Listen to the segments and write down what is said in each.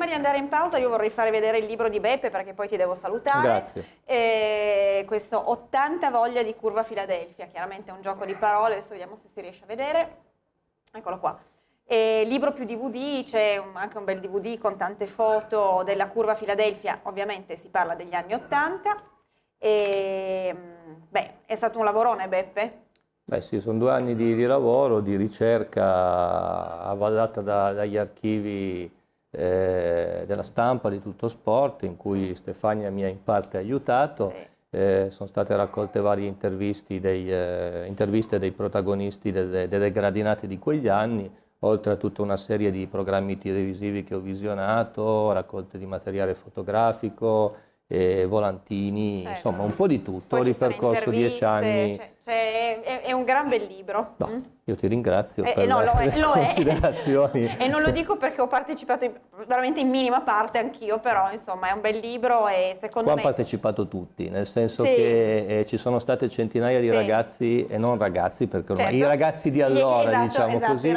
prima di andare in pausa io vorrei fare vedere il libro di Beppe perché poi ti devo salutare. Grazie. E questo 80 voglia di curva Filadelfia, chiaramente è un gioco di parole, adesso vediamo se si riesce a vedere. Eccolo qua. E libro più DVD, c'è anche un bel DVD con tante foto della curva Filadelfia, ovviamente si parla degli anni 80. E, mm, beh, è stato un lavorone Beppe? Beh sì, sono due anni di, di lavoro, di ricerca avvallata da, dagli archivi eh, della stampa di tutto sport in cui Stefania mi ha in parte aiutato. Sì. Eh, sono state raccolte varie interviste dei, eh, interviste dei protagonisti delle, delle, gradinate di quegli anni, oltre a tutta una serie di programmi televisivi che ho visionato, raccolte di materiale fotografico, eh, volantini, certo. insomma un po' di tutto. Ho ripercorso dieci anni. Cioè, cioè, un gran bel libro. No, mm. Io ti ringrazio eh, per no, lo è, lo considerazioni. È. e non lo dico perché ho partecipato in, veramente in minima parte anch'io, però insomma è un bel libro e secondo Qua me... Qua hanno partecipato tutti, nel senso sì. che eh, ci sono state centinaia di sì. ragazzi, e non ragazzi perché ormai, certo. i ragazzi di allora, esatto, diciamo esatto, così,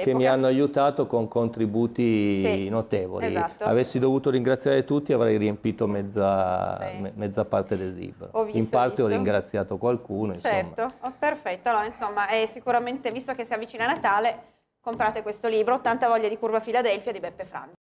che mi hanno aiutato con contributi sì. notevoli. Esatto. Avessi dovuto ringraziare tutti avrei riempito mezza, me, mezza parte del libro. Visto, in parte ho ringraziato qualcuno. Certo, oh, perfetto perfetto. insomma, è sicuramente, visto che si avvicina Natale, comprate questo libro, Tanta voglia di curva Filadelfia di Beppe Franzo.